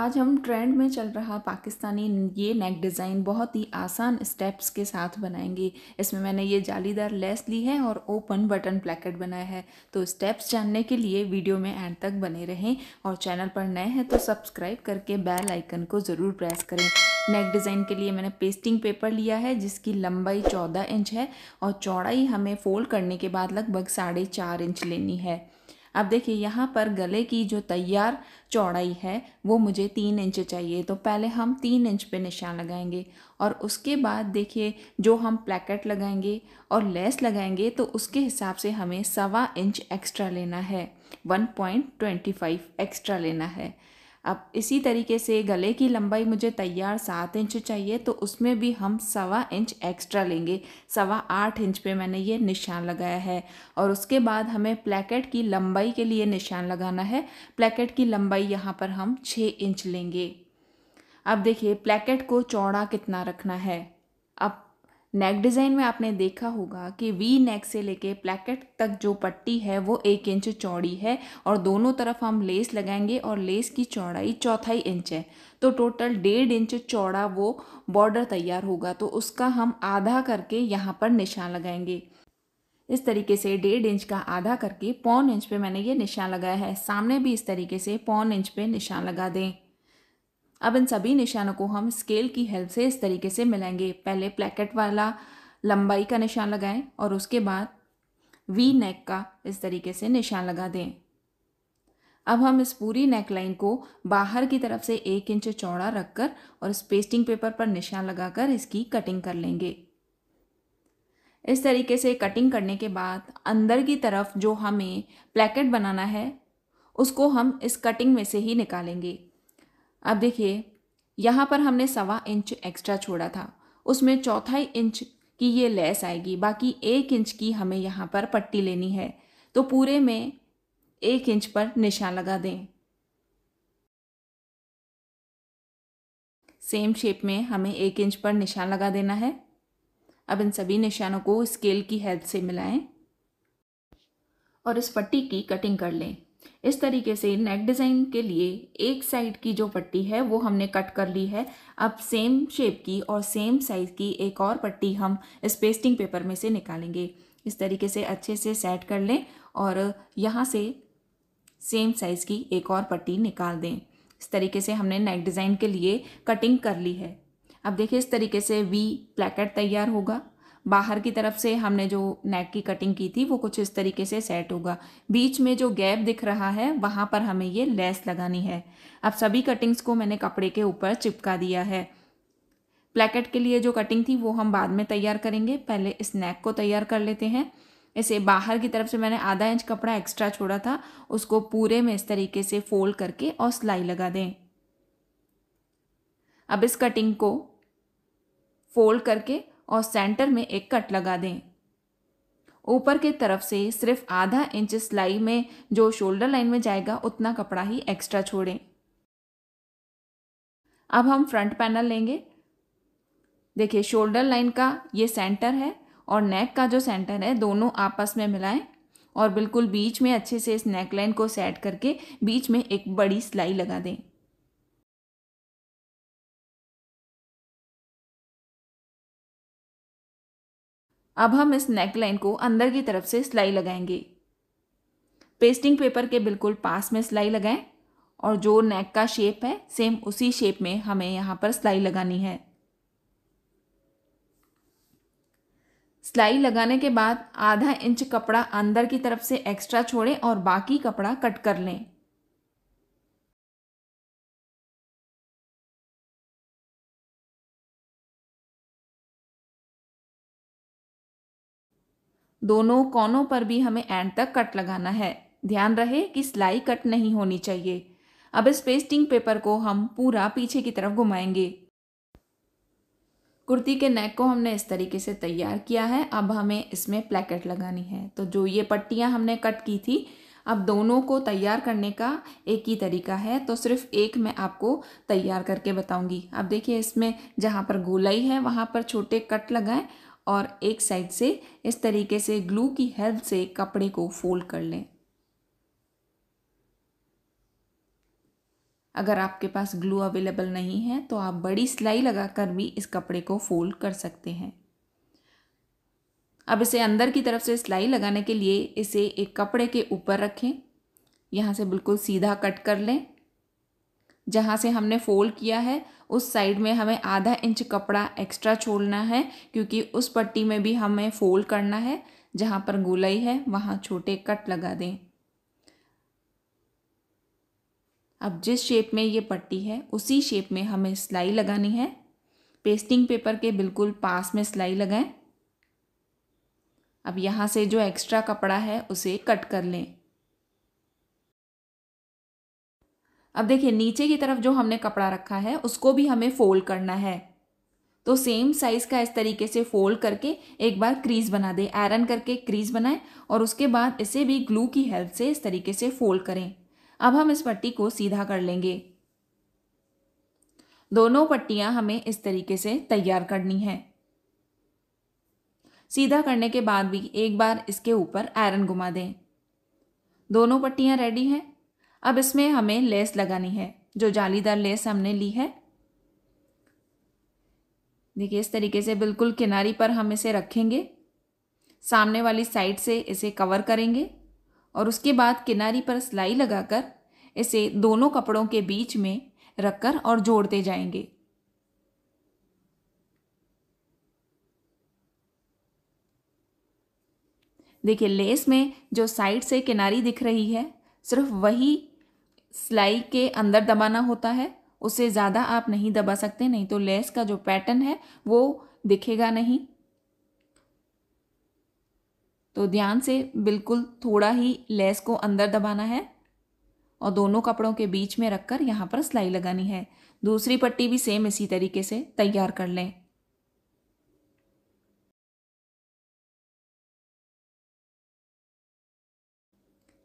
आज हम ट्रेंड में चल रहा पाकिस्तानी ये नेक डिज़ाइन बहुत ही आसान स्टेप्स के साथ बनाएंगे इसमें मैंने ये जालीदार लेस ली है और ओपन बटन प्लेकेट बनाया है तो स्टेप्स जानने के लिए वीडियो में एंड तक बने रहें और चैनल पर नए हैं तो सब्सक्राइब करके बेल आइकन को ज़रूर प्रेस करें नेक डिज़ाइन के लिए मैंने पेस्टिंग पेपर लिया है जिसकी लंबाई चौदह इंच है और चौड़ाई हमें फोल्ड करने के बाद लगभग साढ़े चार इंच लेनी है अब देखिए यहाँ पर गले की जो तैयार चौड़ाई है वो मुझे तीन इंच चाहिए तो पहले हम तीन इंच पे निशान लगाएंगे और उसके बाद देखिए जो हम प्लेकेट लगाएंगे और लेस लगाएंगे तो उसके हिसाब से हमें सवा इंच एक्स्ट्रा लेना है 1.25 एक्स्ट्रा लेना है अब इसी तरीके से गले की लंबाई मुझे तैयार सात इंच चाहिए तो उसमें भी हम सवा इंच एक्स्ट्रा लेंगे सवा आठ इंच पे मैंने ये निशान लगाया है और उसके बाद हमें प्लेकेट की लंबाई के लिए निशान लगाना है प्लेकेट की लंबाई यहाँ पर हम छः इंच लेंगे अब देखिए प्लेकेट को चौड़ा कितना रखना है अब नेक डिज़ाइन में आपने देखा होगा कि वी नेक से लेके प्लेकेट तक जो पट्टी है वो एक इंच चौड़ी है और दोनों तरफ हम लेस लगाएंगे और लेस की चौड़ाई चौथाई इंच है तो टोटल डेढ़ इंच चौड़ा वो बॉर्डर तैयार होगा तो उसका हम आधा करके यहाँ पर निशान लगाएंगे इस तरीके से डेढ़ इंच का आधा करके पौन इंच पर मैंने ये निशान लगाया है सामने भी इस तरीके से पौन इंच पर निशान लगा दें अब इन सभी निशानों को हम स्केल की हेल्प से इस तरीके से मिलाएंगे पहले प्लेकेट वाला लंबाई का निशान लगाएं और उसके बाद वी नेक का इस तरीके से निशान लगा दें अब हम इस पूरी नेक लाइन को बाहर की तरफ से एक इंच चौड़ा रखकर और इस पेस्टिंग पेपर पर निशान लगाकर इसकी कटिंग कर लेंगे इस तरीके से कटिंग करने के बाद अंदर की तरफ जो हमें प्लेकेट बनाना है उसको हम इस कटिंग में से ही निकालेंगे अब देखिए यहाँ पर हमने सवा इंच एक्स्ट्रा छोड़ा था उसमें चौथाई इंच की ये लेस आएगी बाकी एक इंच की हमें यहाँ पर पट्टी लेनी है तो पूरे में एक इंच पर निशान लगा दें सेम शेप में हमें एक इंच पर निशान लगा देना है अब इन सभी निशानों को स्केल की हेल्प से मिलाएं और इस पट्टी की कटिंग कर लें इस तरीके से नेक डिज़ाइन के लिए एक साइड की जो पट्टी है वो हमने कट कर ली है अब सेम शेप की और सेम साइज़ की एक और पट्टी हम इस पेस्टिंग पेपर में से निकालेंगे इस तरीके से अच्छे से सेट कर लें और यहाँ से सेम साइज़ की एक और पट्टी निकाल दें इस तरीके से हमने नेक डिज़ाइन के लिए कटिंग कर ली है अब देखिए इस तरीके से वी प्लेकेट तैयार होगा बाहर की तरफ से हमने जो नेक की कटिंग की थी वो कुछ इस तरीके से सेट होगा बीच में जो गैप दिख रहा है वहाँ पर हमें ये लेस लगानी है अब सभी कटिंग्स को मैंने कपड़े के ऊपर चिपका दिया है प्लेकेट के लिए जो कटिंग थी वो हम बाद में तैयार करेंगे पहले इस नेक को तैयार कर लेते हैं इसे बाहर की तरफ से मैंने आधा इंच कपड़ा एक्स्ट्रा छोड़ा था उसको पूरे में इस तरीके से फोल्ड करके और सिलाई लगा दें अब इस कटिंग को फोल्ड करके और सेंटर में एक कट लगा दें ऊपर की तरफ से सिर्फ आधा इंच सिलाई में जो शोल्डर लाइन में जाएगा उतना कपड़ा ही एक्स्ट्रा छोड़ें अब हम फ्रंट पैनल लेंगे देखिए शोल्डर लाइन का ये सेंटर है और नेक का जो सेंटर है दोनों आपस में मिलाएं और बिल्कुल बीच में अच्छे से इस नेक लाइन को सेट करके बीच में एक बड़ी सिलाई लगा दें अब हम इस नेक लाइन को अंदर की तरफ से सिलाई लगाएंगे पेस्टिंग पेपर के बिल्कुल पास में सिलाई लगाएं और जो नेक का शेप है सेम उसी शेप में हमें यहाँ पर सिलाई लगानी है सिलाई लगाने के बाद आधा इंच कपड़ा अंदर की तरफ से एक्स्ट्रा छोड़ें और बाकी कपड़ा कट कर लें दोनों कोनों पर भी हमें एंड तक कट लगाना है ध्यान रहे कि सिलाई कट नहीं होनी चाहिए अब इस पेस्टिंग पेपर को हम पूरा पीछे की तरफ घुमाएंगे कुर्ती के नेक को हमने इस तरीके से तैयार किया है अब हमें इसमें प्लेकेट लगानी है तो जो ये पट्टियाँ हमने कट की थी अब दोनों को तैयार करने का एक ही तरीका है तो सिर्फ एक मैं आपको तैयार करके बताऊंगी अब देखिए इसमें जहाँ पर गोलाई है वहाँ पर छोटे कट लगाएं और एक साइड से इस तरीके से ग्लू की हेल्प से कपड़े को फोल्ड कर लें अगर आपके पास ग्लू अवेलेबल नहीं है तो आप बड़ी सिलाई लगाकर भी इस कपड़े को फोल्ड कर सकते हैं अब इसे अंदर की तरफ से सिलाई लगाने के लिए इसे एक कपड़े के ऊपर रखें यहाँ से बिल्कुल सीधा कट कर लें जहाँ से हमने फोल्ड किया है उस साइड में हमें आधा इंच कपड़ा एक्स्ट्रा छोड़ना है क्योंकि उस पट्टी में भी हमें फोल्ड करना है जहाँ पर गोलाई है वहाँ छोटे कट लगा दें अब जिस शेप में ये पट्टी है उसी शेप में हमें सिलाई लगानी है पेस्टिंग पेपर के बिल्कुल पास में सिलाई लगाएं अब यहाँ से जो एक्स्ट्रा कपड़ा है उसे कट कर लें अब देखिए नीचे की तरफ जो हमने कपड़ा रखा है उसको भी हमें फोल्ड करना है तो सेम साइज़ का इस तरीके से फोल्ड करके एक बार क्रीज बना दें आयरन करके क्रीज बनाएं और उसके बाद इसे भी ग्लू की हेल्प से इस तरीके से फोल्ड करें अब हम इस पट्टी को सीधा कर लेंगे दोनों पट्टियां हमें इस तरीके से तैयार करनी है सीधा करने के बाद भी एक बार इसके ऊपर आयरन घुमा दें दोनों पट्टियां रेडी हैं अब इसमें हमें लेस लगानी है जो जालीदार लेस हमने ली है देखिए इस तरीके से बिल्कुल किनारी पर हम इसे रखेंगे सामने वाली साइड से इसे कवर करेंगे और उसके बाद किनारी पर सिलाई लगाकर इसे दोनों कपड़ों के बीच में रखकर और जोड़ते जाएंगे देखिए लेस में जो साइड से किनारी दिख रही है सिर्फ वही सिलाई के अंदर दबाना होता है उससे ज़्यादा आप नहीं दबा सकते नहीं तो लेस का जो पैटर्न है वो दिखेगा नहीं तो ध्यान से बिल्कुल थोड़ा ही लेस को अंदर दबाना है और दोनों कपड़ों के बीच में रखकर यहाँ पर सिलाई लगानी है दूसरी पट्टी भी सेम इसी तरीके से तैयार कर लें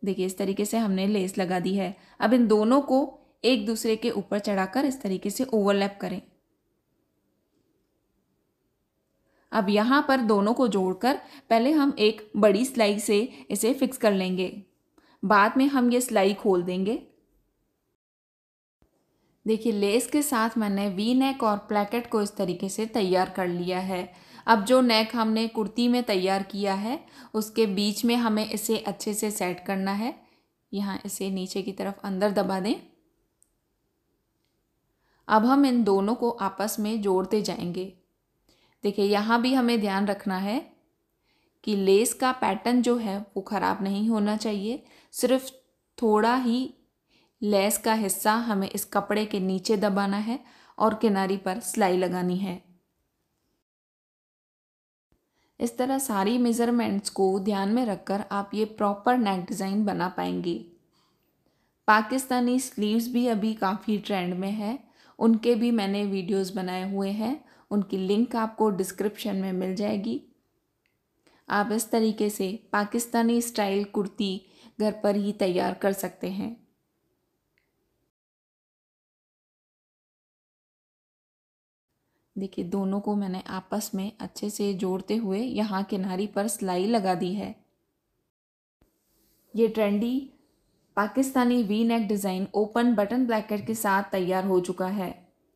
देखिए इस तरीके से हमने लेस लगा दी है अब इन दोनों को एक दूसरे के ऊपर चढ़ाकर इस तरीके से ओवरलैप करें अब यहाँ पर दोनों को जोड़कर पहले हम एक बड़ी सिलाई से इसे फिक्स कर लेंगे बाद में हम ये सिलाई खोल देंगे देखिए लेस के साथ मैंने वी नेक और प्लेकेट को इस तरीके से तैयार कर लिया है अब जो नेक हमने कुर्ती में तैयार किया है उसके बीच में हमें इसे अच्छे से सेट करना है यहाँ इसे नीचे की तरफ अंदर दबा दें अब हम इन दोनों को आपस में जोड़ते जाएंगे देखिए यहाँ भी हमें ध्यान रखना है कि लेस का पैटर्न जो है वो ख़राब नहीं होना चाहिए सिर्फ थोड़ा ही लेस का हिस्सा हमें इस कपड़े के नीचे दबाना है और किनारी पर सिलाई लगानी है इस तरह सारी मेज़रमेंट्स को ध्यान में रखकर आप ये प्रॉपर नेक डिज़ाइन बना पाएंगे पाकिस्तानी स्लीव्स भी अभी काफ़ी ट्रेंड में है उनके भी मैंने वीडियोस बनाए हुए हैं उनकी लिंक आपको डिस्क्रिप्शन में मिल जाएगी आप इस तरीके से पाकिस्तानी स्टाइल कुर्ती घर पर ही तैयार कर सकते हैं देखिए दोनों को मैंने आपस में अच्छे से जोड़ते हुए यहाँ किनारी पर सिलाई लगा दी है ये trendy Pakistani V neck design open button ब्लैकेट के साथ तैयार हो चुका है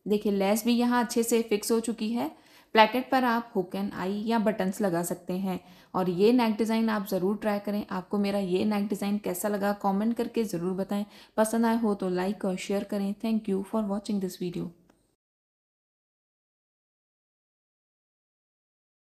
देखिए लेस भी यहाँ अच्छे से फिक्स हो चुकी है ब्लैकेट पर आप हुक एंड आई या बटन्स लगा सकते हैं और ये नेक डिज़ाइन आप ज़रूर ट्राई करें आपको मेरा ये नेक डिज़ाइन कैसा लगा कमेंट करके ज़रूर बताएं पसंद आए हो तो लाइक और शेयर करें thank you for watching this video